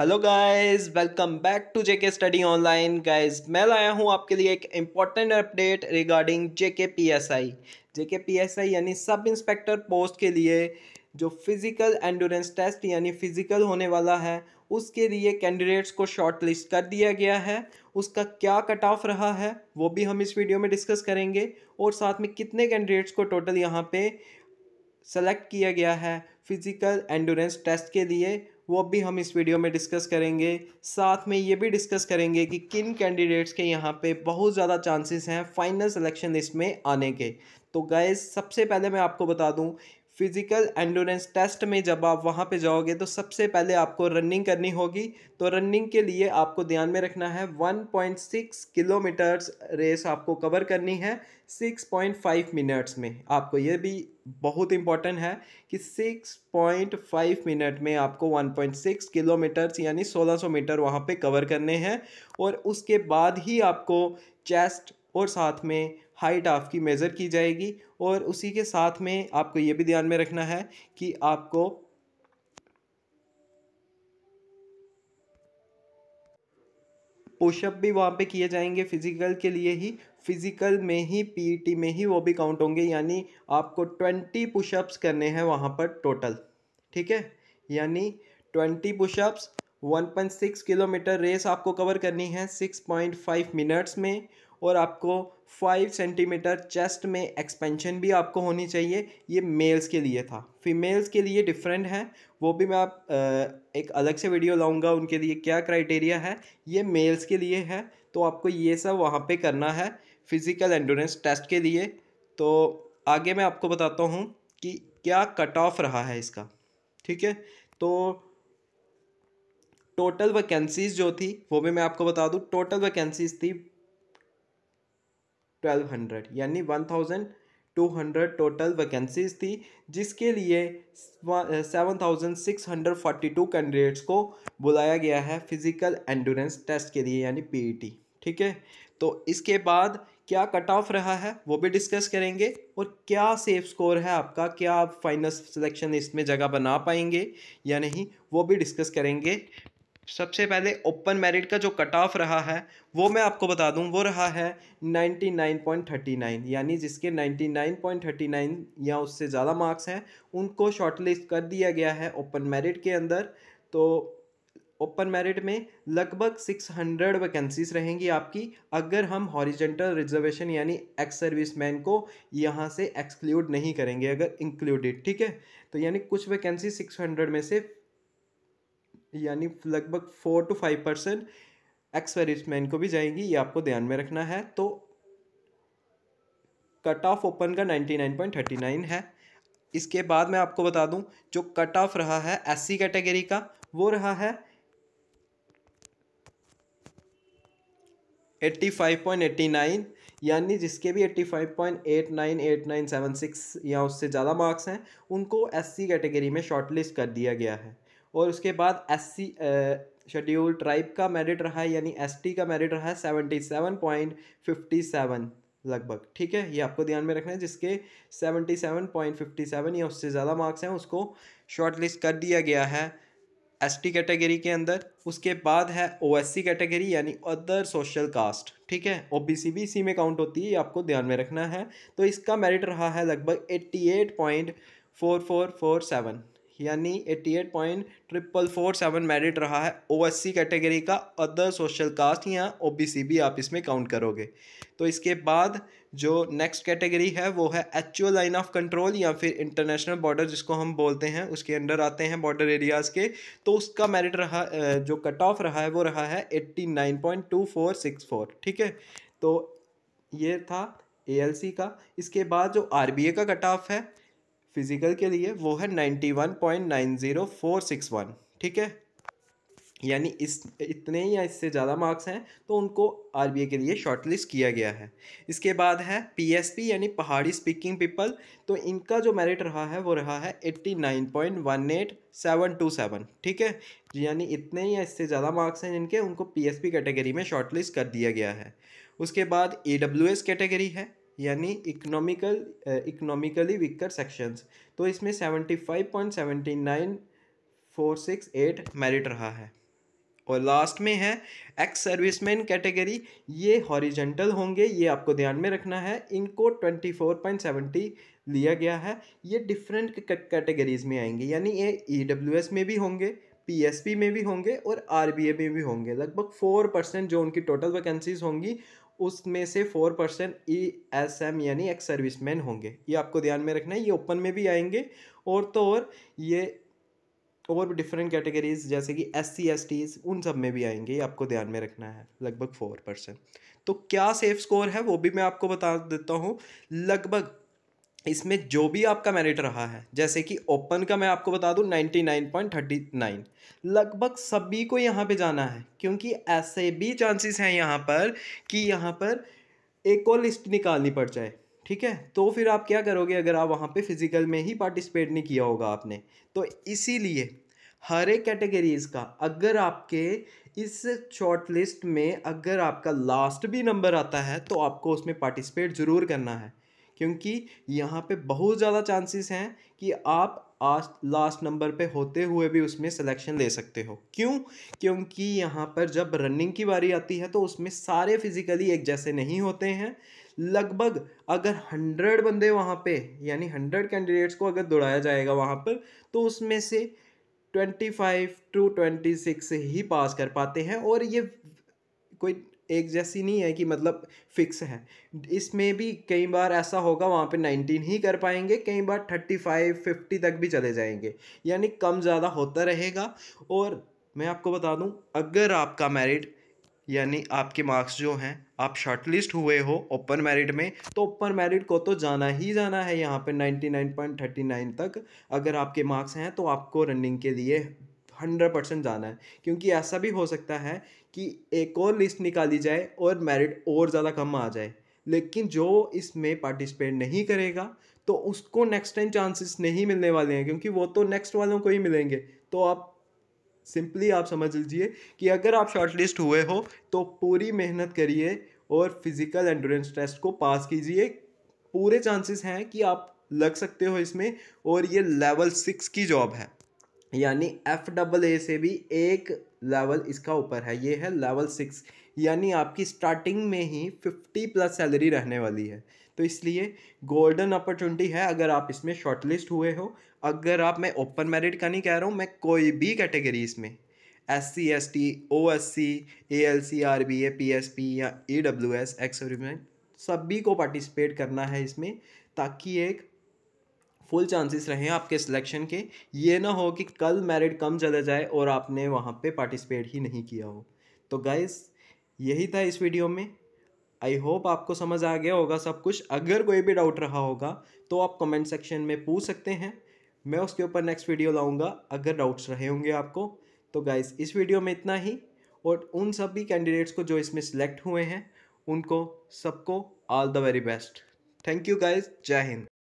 hello guys welcome back to JK study online guys मैं लाया हूं आपके लिए एक important update regarding JK PSI JK PSI यानी सब इंस्पेक्टर पोस्ट के लिए जो फिज़िकल एंडोरेंस टेस्ट यानी फिज़िकल होने वाला है उसके लिए कैंडिडेट्स को शॉर्ट लिस्ट कर दिया गया है उसका क्या कट ऑफ रहा है वो भी हम इस वीडियो में डिस्कस करेंगे और साथ में कितने कैंडिडेट्स को टोटल यहाँ पे सेलेक्ट किया गया है फिज़िकल एंडोरेंस टेस्ट के लिए वो भी हम इस वीडियो में डिस्कस करेंगे साथ में ये भी डिस्कस करेंगे कि किन कैंडिडेट्स के यहाँ पे बहुत ज़्यादा चांसेस हैं फाइनल सिलेक्शन इसमें आने के तो गाइज सबसे पहले मैं आपको बता दूं फिज़िकल एंडोरेंस टेस्ट में जब आप वहाँ पे जाओगे तो सबसे पहले आपको रनिंग करनी होगी तो रनिंग के लिए आपको ध्यान में रखना है 1.6 किलोमीटर्स रेस आपको कवर करनी है 6.5 मिनट्स में आपको ये भी बहुत इम्पॉर्टेंट है कि 6.5 मिनट में आपको 1.6 किलोमीटर्स यानी 1600 मीटर वहाँ पे कवर करने हैं और उसके बाद ही आपको चेस्ट और साथ में हाइट आपकी मेज़र की जाएगी और उसी के साथ में आपको ये भी ध्यान में रखना है कि आपको पुशअप भी वहाँ पे किए जाएंगे फिज़िकल के लिए ही फिज़िकल में ही पीटी e में ही वो भी काउंट होंगे यानी आपको ट्वेंटी पुशअप्स करने हैं वहाँ पर टोटल ठीक है यानी ट्वेंटी पुशअप्स 1.6 किलोमीटर रेस आपको कवर करनी है 6.5 मिनट्स में और आपको 5 सेंटीमीटर चेस्ट में एक्सपेंशन भी आपको होनी चाहिए ये मेल्स के लिए था फीमेल्स के लिए डिफरेंट है वो भी मैं आप एक अलग से वीडियो लाऊंगा उनके लिए क्या क्राइटेरिया है ये मेल्स के लिए है तो आपको ये सब वहाँ पे करना है फिज़िकल एंडोरेंस टेस्ट के लिए तो आगे मैं आपको बताता हूँ कि क्या कट ऑफ रहा है इसका ठीक है तो टोटल वैकेंसीज जो थी वो भी मैं आपको बता दूं टोटल वैकेंसीज थी ट्वेल्व हंड्रेड यानी one thousand two hundred total vacancies थी जिसके लिए seven thousand six hundred forty two candidates को बुलाया गया है फिजिकल एंडोरेंस टेस्ट के लिए यानी पीईटी ठीक है तो इसके बाद क्या कट ऑफ रहा है वो भी डिस्कस करेंगे और क्या सेफ स्कोर है आपका क्या आप फाइनल सिलेक्शन इसमें जगह बना पाएंगे या नहीं वो भी डिस्कस करेंगे सबसे पहले ओपन मेरिट का जो कट ऑफ रहा है वो मैं आपको बता दूं वो रहा है 99.39 यानी जिसके 99.39 या उससे ज़्यादा मार्क्स हैं उनको शॉर्टलिस्ट कर दिया गया है ओपन मेरिट के अंदर तो ओपन मेरिट में लगभग 600 वैकेंसीज रहेंगी आपकी अगर हम हॉरिजेंटल रिजर्वेशन यानी एक्स मैन को यहाँ से एक्सक्लूड नहीं करेंगे अगर इंक्लूडेड ठीक है तो यानी कुछ वैकेंसी 600 में से यानी लगभग four two five percent experiment को भी जाएंगी ये आपको ध्यान में रखना है तो कट ऑफ ओपन का ninety nine point thirty nine है इसके बाद मैं आपको बता दूं जो कट ऑफ रहा है एस सी कैटेगरी का वो रहा है eighty five point eighty nine यानी जिसके भी eighty five point eight nine eight nine seven six या उससे ज़्यादा मार्क्स हैं उनको एस सी कैटेगरी में शॉर्टलिस्ट कर दिया गया है और उसके बाद एस सी शेड्यूल ट्राइब का मेरिट रहा है यानी एस का मेरिट रहा है seventy seven point fifty seven लगभग ठीक है ये आपको ध्यान में रखना है जिसके seventy seven point fifty seven या उससे ज़्यादा मार्क्स हैं उसको शॉर्ट लिस्ट कर दिया गया है एस टी कैटेगरी के अंदर उसके बाद है ओ एस सी कैटेगरी यानी अदर सोशल कास्ट ठीक है ओ बी सी भी इसी में काउंट होती है ये आपको ध्यान में रखना है तो इसका मेरिट रहा है लगभग eighty eight point four four four seven यानी eighty eight point triple four seven merit रहा है ओ एस सी कैटेगरी का अदर सोशल कास्ट या ओ बी सी भी आप इसमें काउंट करोगे तो इसके बाद जो नेक्स्ट कैटेगरी है वो है एक्चुअल लाइन ऑफ कंट्रोल या फिर इंटरनेशनल बॉर्डर जिसको हम बोलते हैं उसके अंडर आते हैं बॉर्डर एरियाज़ के तो उसका मेरिट रहा जो कट ऑफ रहा है वो रहा है eighty nine point two four six four ठीक है तो ये था ए का इसके बाद जो आर का कट ऑफ है फिज़िकल के लिए वो है ninety one point nine zero four six one ठीक है यानी इस इतने या इससे ज़्यादा मार्क्स हैं तो उनको आर के लिए शॉर्टलिस्ट किया गया है इसके बाद है पी यानी पहाड़ी स्पीकिंग पीपल तो इनका जो मेरिट रहा है वो रहा है eighty nine point one eight seven two seven ठीक है यानी इतने या इससे ज़्यादा मार्क्स हैं जिनके उनको पी कैटेगरी में शॉर्टलिस्ट कर दिया गया है उसके बाद ई कैटेगरी है यानी इकोनॉमिकल इकोनॉमिकली वीकर सेक्शंस तो इसमें seventy five point seventy nine four six eight merit रहा है और लास्ट में है एक्स सर्विसमैन कैटेगरी ये हॉरिजेंटल होंगे ये आपको ध्यान में रखना है इनको ट्वेंटी फोर पॉइंट सेवेंटी लिया गया है ये डिफरेंट कैटेगरीज में आएंगे यानी ये ई डब्ल्यू एस में भी होंगे पी में भी होंगे और आर में भी होंगे लगभग फोर परसेंट जो उनकी टोटल वैकेंसीज होंगी उसमें से four percent E S M यानी एक्स सर्विसमैन होंगे ये आपको ध्यान में रखना है ये ओपन में भी आएंगे और तो और ये और डिफरेंट कैटेगरीज जैसे कि एस सी एस टीज उन सब में भी आएंगे ये आपको ध्यान में रखना है लगभग फोर परसेंट तो क्या सेफ स्कोर है वो भी मैं आपको बता देता हूँ लगभग इसमें जो भी आपका मेरिट रहा है जैसे कि ओपन का मैं आपको बता दूं 99.39 लगभग सभी को यहाँ पे जाना है क्योंकि ऐसे भी चांसेस हैं यहाँ पर कि यहाँ पर एक और लिस्ट निकालनी पड़ जाए ठीक है तो फिर आप क्या करोगे अगर आप वहाँ पे फिज़िकल में ही पार्टिसिपेट नहीं किया होगा आपने तो इसीलिए हर एक कैटेगरीज़ का अगर आपके इस शॉर्ट लिस्ट में अगर आपका लास्ट भी नंबर आता है तो आपको उसमें पार्टिसिपेट ज़रूर करना है क्योंकि यहाँ पे बहुत ज़्यादा चांसेस हैं कि आप आज लास्ट नंबर पे होते हुए भी उसमें सिलेक्शन ले सकते हो क्यों क्योंकि यहाँ पर जब रनिंग की बारी आती है तो उसमें सारे फिजिकली एक जैसे नहीं होते हैं लगभग अगर हंड्रेड बंदे वहाँ पे यानी हंड्रेड कैंडिडेट्स को अगर दौड़ाया जाएगा वहाँ पर तो उसमें से twenty five to twenty six ही पास कर पाते हैं और ये कोई एक जैसी नहीं है कि मतलब फिक्स है इसमें भी कई बार ऐसा होगा वहाँ पे नाइनटीन ही कर पाएंगे कई बार थर्टी फाइव फिफ्टी तक भी चले जाएंगे यानी कम ज़्यादा होता रहेगा और मैं आपको बता दूँ अगर आपका मेरिट यानी आपके मार्क्स जो हैं आप शॉर्टलिस्ट हुए हो ओपन मेरिट में तो ओपन मेरिट को तो जाना ही जाना है यहाँ पे 99.39 तक अगर आपके मार्क्स हैं तो आपको रनिंग के लिए हंड्रेड परसेंट जाना है क्योंकि ऐसा भी हो सकता है कि एक और लिस्ट निकाली जाए और मेरिट और ज़्यादा कम आ जाए लेकिन जो इसमें पार्टिसिपेट नहीं करेगा तो उसको नेक्स्ट टाइम चांसेस नहीं मिलने वाले हैं क्योंकि वो तो नेक्स्ट वालों को ही मिलेंगे तो आप सिंपली आप समझ लीजिए कि अगर आप शॉर्ट लिस्ट हुए हो तो पूरी मेहनत करिए और फिज़िकल एंडोरेंस टेस्ट को पास कीजिए पूरे चांसेस हैं कि आप लग सकते हो इसमें और ये लेवल सिक्स की जॉब है यानी एफ डबल ए से भी एक लेवल इसका ऊपर है ये है लेवल सिक्स यानी आपकी स्टार्टिंग में ही फिफ्टी प्लस सैलरी रहने वाली है तो इसलिए गोल्डन अपॉर्चुनिटी है अगर आप इसमें शॉर्टलिस्ट हुए हो अगर आप मैं ओपन मेरिट का नहीं कह रहा हूँ मैं कोई भी कैटेगरी में S C S T O S C A L C R B A P S P या ई डब्ल्यू एस एक्स सभी को पार्टिसिपेट करना है इसमें ताकि एक फुल चांसेस रहे आपके सिलेक्शन के ये ना हो कि कल मेरिट कम चला जाए और आपने वहाँ पे पार्टिसिपेट ही नहीं किया हो तो गाइस यही था इस वीडियो में आई होप आपको समझ आ गया होगा सब कुछ अगर कोई भी डाउट रहा होगा तो आप कमेंट सेक्शन में पूछ सकते हैं मैं उसके ऊपर नेक्स्ट वीडियो लाऊंगा अगर डाउट्स रहे होंगे आपको तो गाइस इस वीडियो में इतना ही और उन सभी कैंडिडेट्स को जो इसमें सिलेक्ट हुए हैं उनको सबको all the very best thank you guys जय हिंद